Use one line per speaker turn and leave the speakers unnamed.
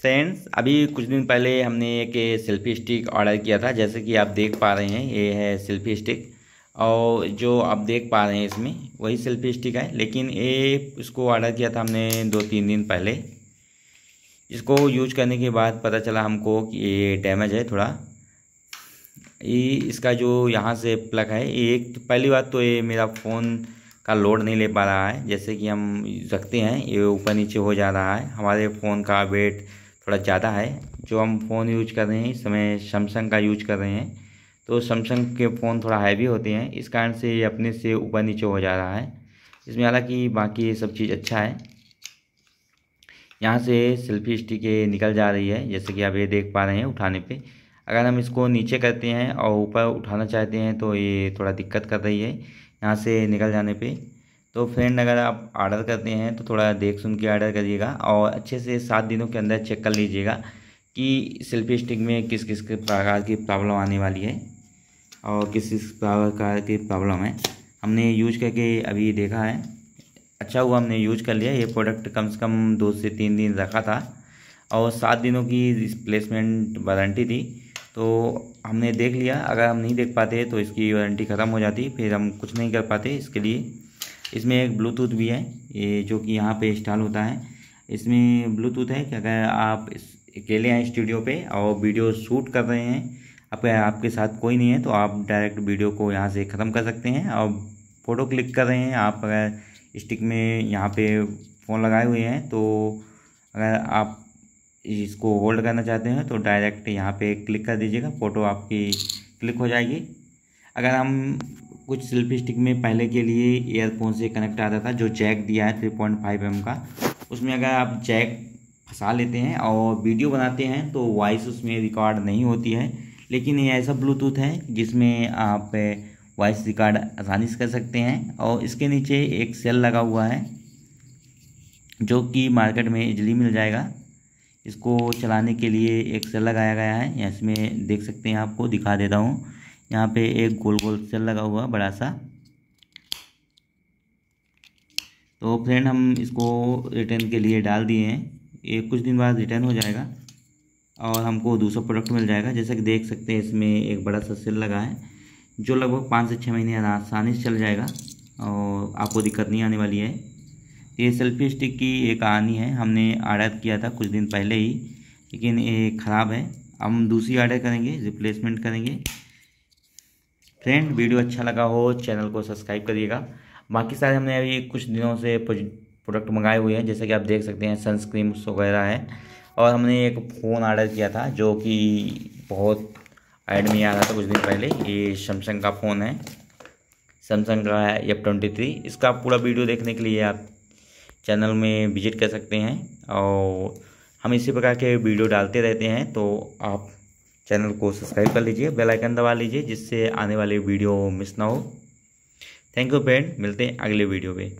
friends अभी कुछ दिन पहले हमने एक सेल्फी स्टिक ऑर्डर किया था जैसे कि आप देख पा रहे हैं ये है सेल्फी स्टिक और जो आप देख पा रहे हैं इसमें वही सेल्फी स्टिक है लेकिन ये इसको ऑर्डर किया था हमने दो तीन दिन पहले इसको यूज करने के बाद पता चला हमको कि ये डैमेज है थोड़ा ये इसका जो यहाँ से प्लग है ये एक तो पहली बात तो ये मेरा फ़ोन का लोड नहीं ले पा रहा है जैसे कि हम रखते हैं ये ऊपर नीचे हो जा रहा है हमारे फ़ोन का वेट थोड़ा ज़्यादा है जो हम फ़ोन यूज कर रहे हैं इस समय सैमसंग का यूज कर रहे हैं तो सैमसंग के फ़ोन थोड़ा हैवी होते हैं इस कारण से ये अपने से ऊपर नीचे हो जा रहा है इसमें हालांकि बाकी ये सब चीज़ अच्छा है यहाँ से सेल्फी स्टिक निकल जा रही है जैसे कि आप ये देख पा रहे हैं उठाने पे अगर हम इसको नीचे करते हैं और ऊपर उठाना चाहते हैं तो ये थोड़ा दिक्कत कर रही है यहाँ से निकल जाने पर तो फ्रेंड अगर आप ऑर्डर करते हैं तो थोड़ा देख सुन के ऑर्डर करिएगा और अच्छे से सात दिनों के अंदर चेक कर लीजिएगा कि सेल्फी स्टिक में किस किस के प्रकार की प्रॉब्लम आने वाली है और किस किस प्रकार की प्रॉब्लम है हमने यूज करके अभी देखा है अच्छा हुआ हमने यूज कर लिया ये प्रोडक्ट कम से कम दो से तीन दिन रखा था और सात दिनों की रिप्लेसमेंट वारंटी थी तो हमने देख लिया अगर हम नहीं देख पाते तो इसकी वारंटी ख़त्म हो जाती फिर हम कुछ नहीं कर पाते इसके लिए इसमें एक ब्लूटूथ भी है ये जो कि यहाँ पे इंस्टॉल होता है इसमें ब्लूटूथ है कि अगर आप अकेले हैं स्टूडियो पे और वीडियो शूट कर रहे हैं अब आपके साथ कोई नहीं है तो आप डायरेक्ट वीडियो को यहाँ से ख़त्म कर सकते हैं और फ़ोटो क्लिक कर रहे हैं आप अगर स्टिक में यहाँ पे फ़ोन लगाए हुए हैं तो अगर आप इसको होल्ड करना चाहते हैं तो डायरेक्ट यहाँ पे क्लिक कर दीजिएगा फ़ोटो आपकी क्लिक हो जाएगी अगर हम कुछ सेल्फी स्टिक में पहले के लिए ईयरफोन से कनेक्ट आता था जो जैक दिया है थ्री पॉइंट फाइव एम का उसमें अगर आप जैक फंसा लेते हैं और वीडियो बनाते हैं तो वॉइस उसमें रिकॉर्ड नहीं होती है लेकिन ये ऐसा ब्लूटूथ है जिसमें आप वॉइस रिकॉर्ड आसानी से कर सकते हैं और इसके नीचे एक सेल लगा हुआ है जो कि मार्केट में इजली मिल जाएगा इसको चलाने के लिए एक सेल लगाया गया है इसमें देख सकते हैं आपको दिखा देता हूँ यहाँ पे एक गोल गोल सेल लगा हुआ बड़ा सा तो फ्रेंड हम इसको रिटर्न के लिए डाल दिए हैं ये कुछ दिन बाद रिटर्न हो जाएगा और हमको दूसरा प्रोडक्ट मिल जाएगा जैसा कि देख सकते हैं इसमें एक बड़ा सा सेल लगा है जो लगभग पाँच से छः महीने आसानी से चल जाएगा और आपको दिक्कत नहीं आने वाली है ये सेल्फी स्टिक की एक कहानी है हमने आर्डर किया था कुछ दिन पहले ही लेकिन ये ख़राब है हम दूसरी आर्डर करेंगे रिप्लेसमेंट करेंगे फ्रेंड वीडियो अच्छा लगा हो चैनल को सब्सक्राइब करिएगा बाकी सारे हमने अभी कुछ दिनों से प्रोडक्ट मंगाए हुए हैं जैसे कि आप देख सकते हैं सनस्क्रीम्स वगैरह है और हमने एक फ़ोन ऑर्डर किया था जो कि बहुत ऐड में आ रहा था कुछ दिन पहले ये सैमसंग का फ़ोन है सैमसंग का है एफ ट्वेंटी थ्री इसका पूरा वीडियो देखने के लिए आप चैनल में विजिट कर सकते हैं और हम इसी प्रकार के वीडियो डालते रहते हैं तो आप चैनल को सब्सक्राइब कर लीजिए बेल आइकन दबा लीजिए जिससे आने वाले वीडियो मिस ना हो थैंक यू फ्रेंड मिलते हैं अगले वीडियो में